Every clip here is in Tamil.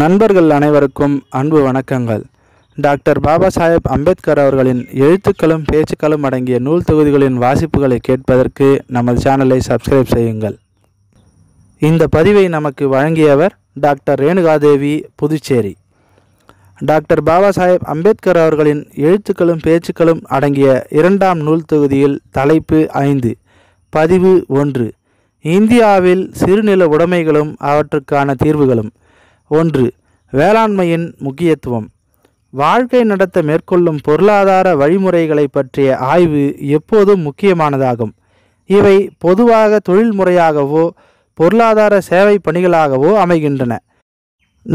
நண்பர்கள் அனைவருக்கும் அன்பு வணக்கங்கள் டாக்டர் பாபா சாஹேப் அம்பேத்கர் அவர்களின் எழுத்துக்களும் பேச்சுக்களும் அடங்கிய நூல் தொகுதிகளின் வாசிப்புகளை கேட்பதற்கு நமது சேனலை சப்ஸ்கிரைப் செய்யுங்கள் இந்த பதிவை நமக்கு வழங்கியவர் டாக்டர் ரேணுகாதேவி புதுச்சேரி டாக்டர் பாபா சாஹேப் அம்பேத்கர் அவர்களின் எழுத்துக்களும் பேச்சுக்களும் அடங்கிய இரண்டாம் நூல் தொகுதியில் தலைப்பு ஐந்து பதிவு ஒன்று இந்தியாவில் சிறுநில உடைமைகளும் அவற்றுக்கான தீர்வுகளும் ஒன்று வேளாண்மையின் முக்கியத்துவம் வாழ்க்கை நடத்த மேற்கொள்ளும் பொருளாதார வழிமுறைகளை பற்றிய ஆய்வு எப்போதும் முக்கியமானதாகும் இவை பொதுவாக தொழில்முறையாகவோ பொருளாதார சேவை பணிகளாகவோ அமைகின்றன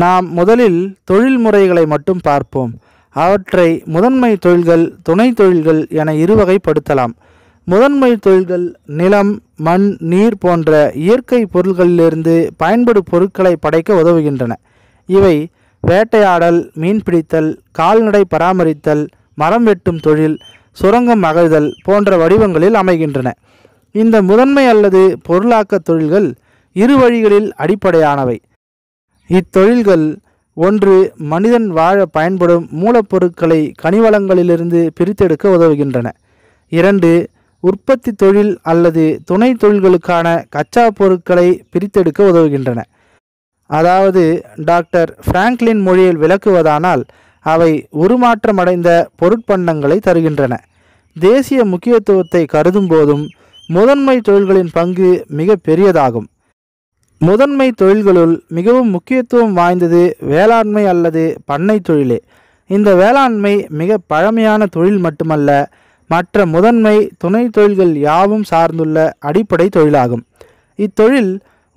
நாம் முதலில் தொழில் முறைகளை மட்டும் பார்ப்போம் அவற்றை முதன்மை தொழில்கள் துணை தொழில்கள் என இருவகைப்படுத்தலாம் முதன்மை தொழில்கள் நிலம் மண் நீர் போன்ற இயற்கை பொருள்களிலிருந்து பயன்படு பொருட்களை படைக்க உதவுகின்றன இவை வேட்டையாடல் மீன்பிடித்தல் கால்நடை பராமரித்தல் மரம் வெட்டும் தொழில் சுரங்கம் அகழ்தல் போன்ற வடிவங்களில் அமைகின்றன இந்த முதன்மை அல்லது பொருளாக்க தொழில்கள் இரு வழிகளில் அடிப்படையானவை இத்தொழில்கள் ஒன்று மனிதன் வாழ பயன்படும் மூலப்பொருட்களை கனிவளங்களிலிருந்து பிரித்தெடுக்க உதவுகின்றன இரண்டு உற்பத்தி தொழில் அல்லது துணை தொழில்களுக்கான கச்சா பொருட்களை பிரித்தெடுக்க உதவுகின்றன அதாவது டாக்டர் பிராங்க்லின் மொழியில் விளக்குவதானால் அவை உருமாற்றமடைந்த பொருட்பண்டங்களை தருகின்றன தேசிய முக்கியத்துவத்தை கருதும் போதும் முதன்மை தொழில்களின் பங்கு மிக பெரியதாகும் முதன்மை தொழில்களுள் மிகவும் முக்கியத்துவம் வாய்ந்தது வேளாண்மை அல்லது பண்ணை தொழிலே இந்த வேளாண்மை மிக பழமையான தொழில் மட்டுமல்ல மற்ற முதன்மை துணை தொழில்கள் யாவும் சார்ந்துள்ள அடிப்படை தொழிலாகும் இத்தொழில்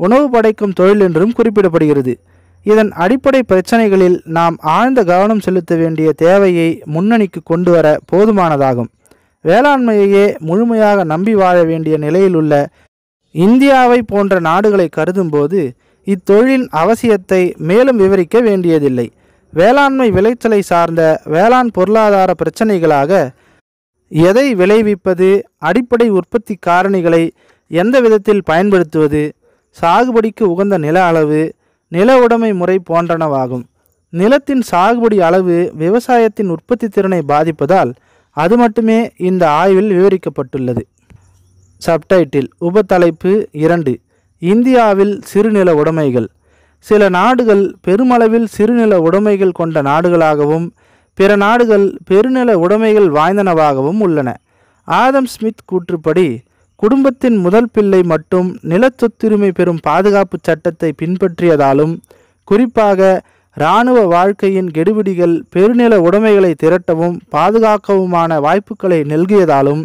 உணவு படைக்கும் தொழில் என்றும் குறிப்பிடப்படுகிறது இதன் அடிப்படை பிரச்சனைகளில் நாம் ஆழ்ந்த கவனம் செலுத்த வேண்டிய தேவையை முன்னணிக்கு கொண்டு வர போதுமானதாகும் வேளாண்மையையே முழுமையாக நம்பி வாழ வேண்டிய நிலையிலுள்ள இந்தியாவை போன்ற நாடுகளை கருதும்போது இத்தொழிலின் அவசியத்தை மேலும் விவரிக்க வேண்டியதில்லை வேளாண்மை விளைச்சலை சார்ந்த வேளாண் பொருளாதார பிரச்சனைகளாக எதை விளைவிப்பது அடிப்படை உற்பத்தி காரணிகளை எந்த விதத்தில் பயன்படுத்துவது சாகுபடிக்கு உகந்த நில அளவு நில உடைமை முறை போன்றனவாகும் நிலத்தின் சாகுபடி அளவு விவசாயத்தின் உற்பத்தி திறனை பாதிப்பதால் அது மட்டுமே இந்த ஆய்வில் விவரிக்கப்பட்டுள்ளது சப்டைட்டில் உபத்தலைப்பு இரண்டு இந்தியாவில் சிறுநில உடைமைகள் சில நாடுகள் பெருமளவில் சிறுநில உடைமைகள் கொண்ட நாடுகளாகவும் பிற நாடுகள் பெருநில உடைமைகள் வாய்ந்தனவாகவும் உள்ளன ஆதம் ஸ்மித் கூற்றுப்படி குடும்பத்தின் முதல் பிள்ளை மட்டும் நிலச்சொத்துரிமை பெறும் பாதுகாப்பு சட்டத்தை பின்பற்றியதாலும் குறிப்பாக இராணுவ வாழ்க்கையின் கெடுபிடிகள் பெருநில உடைமைகளை திரட்டவும் பாதுகாக்கவுமான வாய்ப்புகளை நெல்கியதாலும்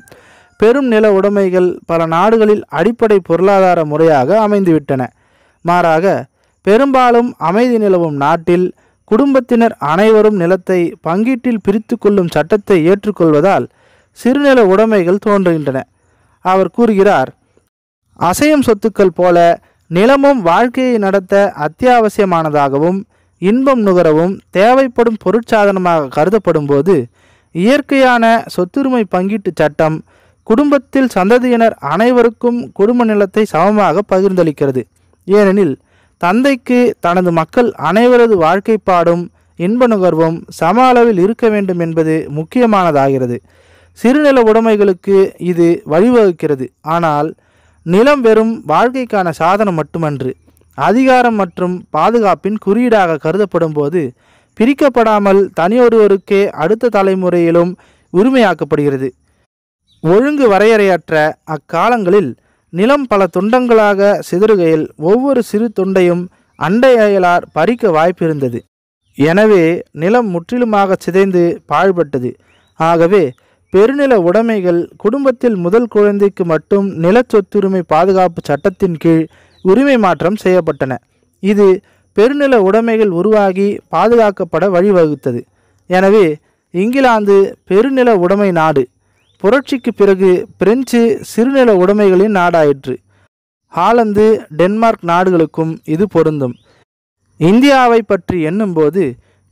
பெரும் நில உடைமைகள் பல நாடுகளில் அடிப்படை பொருளாதார முறையாக அமைந்துவிட்டன மாறாக பெரும்பாலும் அமைதி நிலவும் நாட்டில் குடும்பத்தினர் அனைவரும் நிலத்தை பங்கீட்டில் பிரித்து கொள்ளும் சட்டத்தை ஏற்றுக்கொள்வதால் சிறுநில உடைமைகள் தோன்றுகின்றன அவர் கூறுகிறார் அசையும் சொத்துக்கள் போல நிலமும் வாழ்க்கையை நடத்த அத்தியாவசியமானதாகவும் இன்பம் நுகரவும் தேவைப்படும் பொருட்சாதனமாக கருதப்படும் போது இயற்கையான சொத்துரிமை பங்கீட்டு சட்டம் குடும்பத்தில் சந்ததியினர் அனைவருக்கும் குடும்ப நிலத்தை சமமாக பகிர்ந்தளிக்கிறது ஏனெனில் தந்தைக்கு தனது மக்கள் அனைவரது வாழ்க்கைப்பாடும் இன்ப நுகர்வும் சம அளவில் இருக்க வேண்டும் என்பது முக்கியமானதாகிறது சிறுநில உடைமைகளுக்கு இது வழிவகுக்கிறது ஆனால் நிலம் வெறும் வாழ்க்கைக்கான சாதனம் மட்டுமன்று அதிகாரம் மற்றும் பாதுகாப்பின் குறியீடாக கருதப்படும் போது பிரிக்கப்படாமல் தனியொருவருக்கே அடுத்த தலைமுறையிலும் உரிமையாக்கப்படுகிறது ஒழுங்கு வரையறையற்ற அக்காலங்களில் நிலம் பல துண்டங்களாக சிதறுகையில் ஒவ்வொரு சிறு துண்டையும் அண்டையலார் பறிக்க வாய்ப்பிருந்தது எனவே நிலம் முற்றிலுமாக சிதைந்து பாழ்பட்டது ஆகவே பெருநில உடைமைகள் குடும்பத்தில் முதல் குழந்தைக்கு மட்டும் நில சொத்துரிமை பாதுகாப்பு சட்டத்தின் கீழ் உரிமை மாற்றம் செய்யப்பட்டன இது பெருநில உடைமைகள் உருவாகி பாதுகாக்கப்பட வழிவகுத்தது எனவே இங்கிலாந்து பெருநில உடைமை நாடு புரட்சிக்கு பிறகு பிரெஞ்சு சிறுநில உடைமைகளின் நாடாயிற்று ஹாலந்து டென்மார்க் நாடுகளுக்கும் இது பொருந்தும் இந்தியாவை பற்றி எண்ணும்போது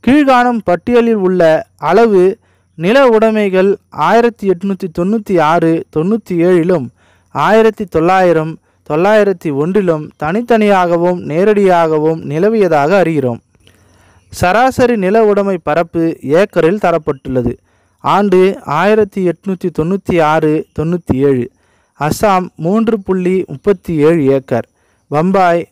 கீழ்காணும் பட்டியலில் உள்ள அளவு நில உடைமைகள் ஆயிரத்தி எட்நூற்றி தொண்ணூற்றி ஆறு தொண்ணூற்றி ஏழிலும் ஆயிரத்தி தொள்ளாயிரம் தொள்ளாயிரத்தி ஒன்றிலும் தனித்தனியாகவும் நேரடியாகவும் நிலவியதாக அறிகிறோம் சராசரி நில உடைமை பரப்பு ஏக்கரில் தரப்பட்டுள்ளது ஆண்டு ஆயிரத்தி எட்நூற்றி தொண்ணூற்றி ஆறு தொண்ணூற்றி ஏழு அஸ்ஸாம் மூன்று புள்ளி முப்பத்தி ஏழு ஏக்கர் பம்பாய்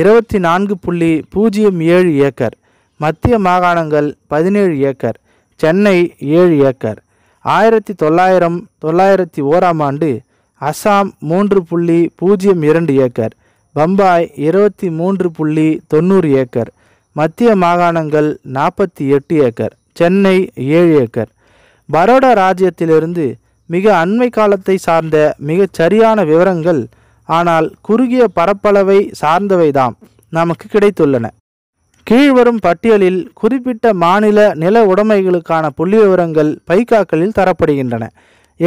இருபத்தி நான்கு புள்ளி பூஜ்ஜியம் ஏழு ஏக்கர் மத்திய மாகாணங்கள் பதினேழு ஏக்கர் சென்னை ஏழு ஏக்கர் ஆயிரத்தி தொள்ளாயிரம் தொள்ளாயிரத்தி ஓராம் ஆண்டு அஸ்ஸாம் மூன்று புள்ளி பூஜ்ஜியம் இரண்டு ஏக்கர் பம்பாய் இருபத்தி மூன்று புள்ளி தொண்ணூறு ஏக்கர் மத்திய மாகாணங்கள் நாற்பத்தி எட்டு ஏக்கர் சென்னை ஏழு ஏக்கர் பரோடா ராஜ்யத்திலிருந்து மிக அண்மை காலத்தை சார்ந்த மிகச் சரியான விவரங்கள் ஆனால் குறுகிய பரப்பளவை சார்ந்தவைதாம் நமக்கு கிடைத்துள்ளன கீழ்வரும் பட்டியலில் குறிப்பிட்ட மாநில நில உடைமைகளுக்கான புள்ளி விவரங்கள் பைக்காக்களில் தரப்படுகின்றன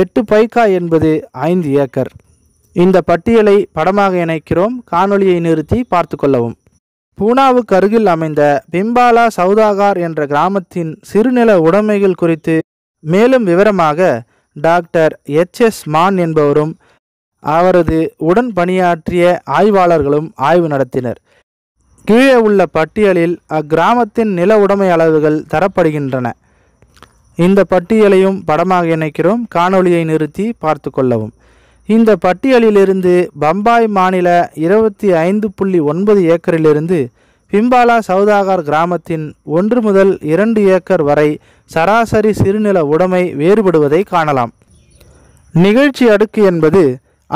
எட்டு பைக்கா என்பது ஐந்து ஏக்கர் இந்த பட்டியலை படமாக இணைக்கிறோம் காணொளியை நிறுத்தி பார்த்து கொள்ளவும் பூனாவுக்கு அருகில் அமைந்த பிம்பாலா சவுதாகார் என்ற கிராமத்தின் சிறுநில உடைமைகள் குறித்து மேலும் விவரமாக டாக்டர் எச் எஸ் மான் என்பவரும் அவரது உடன் பணியாற்றிய ஆய்வாளர்களும் ஆய்வு நடத்தினர் கீழே உள்ள பட்டியலில் அக்கிராமத்தின் நில உடைமை அளவுகள் தரப்படுகின்றன இந்த பட்டியலையும் படமாக இணைக்கிறோம் காணொளியை நிறுத்தி பார்த்து கொள்ளவும் இந்த பட்டியலிலிருந்து பம்பாய் மாநில இருபத்தி ஐந்து புள்ளி ஒன்பது ஏக்கரிலிருந்து பிம்பாலா சவுதாகர் கிராமத்தின் ஒன்று முதல் இரண்டு ஏக்கர் வரை சராசரி சிறுநில உடைமை வேறுபடுவதை காணலாம் நிகழ்ச்சி அடுக்கு என்பது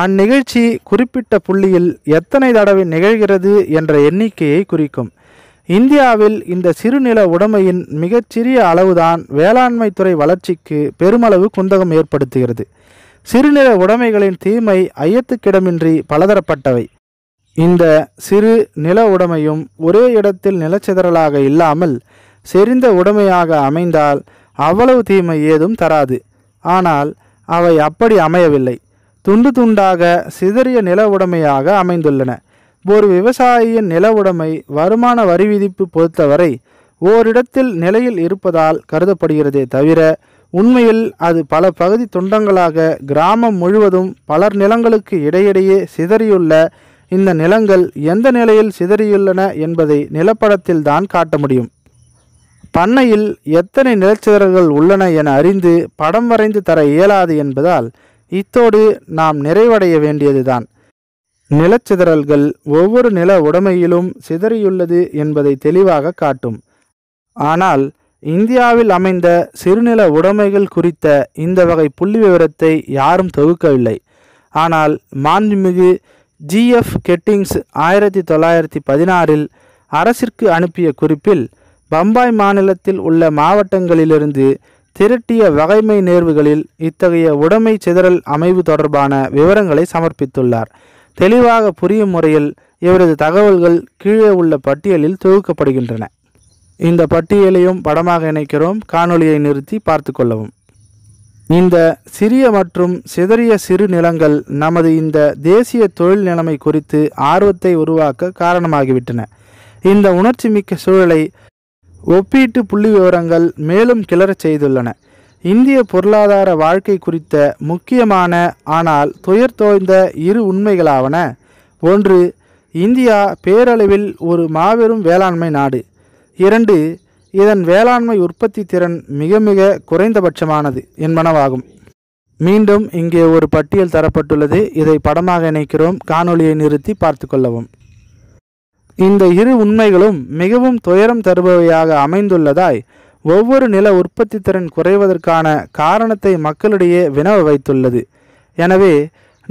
அந்நிகழ்ச்சி குறிப்பிட்ட புள்ளியில் எத்தனை தடவை நிகழ்கிறது என்ற எண்ணிக்கையை குறிக்கும் இந்தியாவில் இந்த சிறுநில உடைமையின் மிகச்சிறிய அளவுதான் வேளாண்மை துறை வளர்ச்சிக்கு பெருமளவு குந்தகம் ஏற்படுத்துகிறது சிறுநில உடைமைகளின் தீமை ஐயத்துக்கிடமின்றி பலதரப்பட்டவை இந்த சிறு நில உடைமையும் ஒரே இடத்தில் நிலச்சிதறலாக இல்லாமல் செறிந்த உடைமையாக அமைந்தால் அவ்வளவு தீமை ஏதும் தராது ஆனால் அவை அப்படி அமையவில்லை துண்டு துண்டாக சிதறிய நில உடைமையாக அமைந்துள்ளன ஒரு விவசாயியின் நில உடைமை வருமான வரி விதிப்பு பொறுத்தவரை ஓரிடத்தில் நிலையில் இருப்பதால் கருதப்படுகிறதே தவிர உண்மையில் அது பல பகுதி துண்டங்களாக கிராமம் முழுவதும் பலர் நிலங்களுக்கு இடையிடையே சிதறியுள்ள இந்த நிலங்கள் எந்த நிலையில் சிதறியுள்ளன என்பதை நிலப்படத்தில் தான் காட்ட முடியும் பண்ணையில் எத்தனை நிலச்சிதறல்கள் உள்ளன என அறிந்து படம் வரைந்து தர இயலாது என்பதால் இத்தோடு நாம் நிறைவடைய வேண்டியதுதான் நிலச்சிதறல்கள் ஒவ்வொரு நில உடைமையிலும் சிதறியுள்ளது என்பதை தெளிவாக காட்டும் ஆனால் இந்தியாவில் அமைந்த சிறுநில உடைமைகள் குறித்த இந்த வகை புள்ளி விவரத்தை யாரும் தொகுக்கவில்லை ஆனால் மாண்புமிகு ஜிஎஃப் கெட்டிங்ஸ் ஆயிரத்தி தொள்ளாயிரத்தி பதினாறில் அரசிற்கு அனுப்பிய குறிப்பில் பம்பாய் மாநிலத்தில் உள்ள மாவட்டங்களிலிருந்து திரட்டிய வகைமை நேர்வுகளில் இத்தகைய உடைமை சிதறல் அமைவு தொடர்பான விவரங்களை சமர்ப்பித்துள்ளார் தெளிவாக புரியும் முறையில் இவரது தகவல்கள் கீழே உள்ள பட்டியலில் தொகுக்கப்படுகின்றன இந்த பட்டியலையும் படமாக இணைக்கிறோம் காணொலியை நிறுத்தி பார்த்து கொள்ளவும் இந்த சிறிய மற்றும் சிதறிய சிறு நிலங்கள் நமது இந்த தேசிய தொழில் நிலைமை குறித்து ஆர்வத்தை உருவாக்க காரணமாகிவிட்டன இந்த உணர்ச்சி மிக்க சூழலை ஒப்பீட்டு புள்ளி விவரங்கள் மேலும் கிளறச் செய்துள்ளன இந்திய பொருளாதார வாழ்க்கை குறித்த முக்கியமான ஆனால் துயர் தோய்ந்த இரு உண்மைகளாவன ஒன்று இந்தியா பேரளவில் ஒரு மாபெரும் வேளாண்மை நாடு இரண்டு இதன் வேளாண்மை உற்பத்தி திறன் மிக மிக குறைந்தபட்சமானது என்பனவாகும் மீண்டும் இங்கே ஒரு பட்டியல் தரப்பட்டுள்ளது இதை படமாக இணைக்கிறோம் காணொலியை நிறுத்தி பார்த்து கொள்ளவும் இந்த இரு உண்மைகளும் மிகவும் துயரம் தருபவையாக அமைந்துள்ளதாய் ஒவ்வொரு நில உற்பத்தி திறன் குறைவதற்கான காரணத்தை மக்களிடையே வினவ வைத்துள்ளது எனவே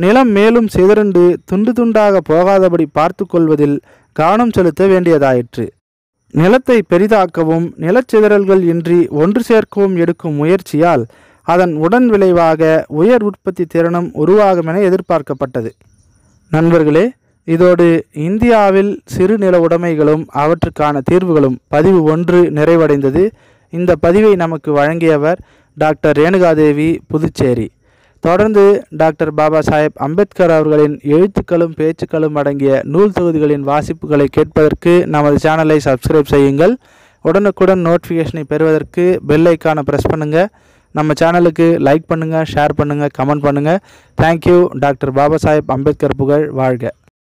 நிலம் மேலும் சிதறண்டு துண்டு துண்டாக போகாதபடி பார்த்து கொள்வதில் கவனம் செலுத்த வேண்டியதாயிற்று நிலத்தை பெரிதாக்கவும் நிலச்சிதறல்கள் இன்றி ஒன்று சேர்க்கவும் எடுக்கும் முயற்சியால் அதன் உடன் விளைவாக உயர் உற்பத்தி திறனும் உருவாகும் என எதிர்பார்க்கப்பட்டது நண்பர்களே இதோடு இந்தியாவில் சிறுநில உடைமைகளும் அவற்றுக்கான தீர்வுகளும் பதிவு ஒன்று நிறைவடைந்தது இந்த பதிவை நமக்கு வழங்கியவர் டாக்டர் ரேணுகாதேவி புதுச்சேரி தொடர்ந்து டாக்டர் பாபா சாஹேப் அம்பேத்கர் அவர்களின் எழுத்துக்களும் பேச்சுக்களும் அடங்கிய நூல் தொகுதிகளின் வாசிப்புகளை கேட்பதற்கு நமது சேனலை சப்ஸ்கிரைப் செய்யுங்கள் உடனுக்குடன் நோட்டிஃபிகேஷனை பெறுவதற்கு பெல்லைக்கான ப்ரெஸ் பண்ணுங்கள் நம்ம சேனலுக்கு லைக் பண்ணுங்கள் ஷேர் பண்ணுங்கள் கமெண்ட் பண்ணுங்கள் தேங்க்யூ டாக்டர் பாபா சாஹேப் அம்பேத்கர் புகழ் வாழ்க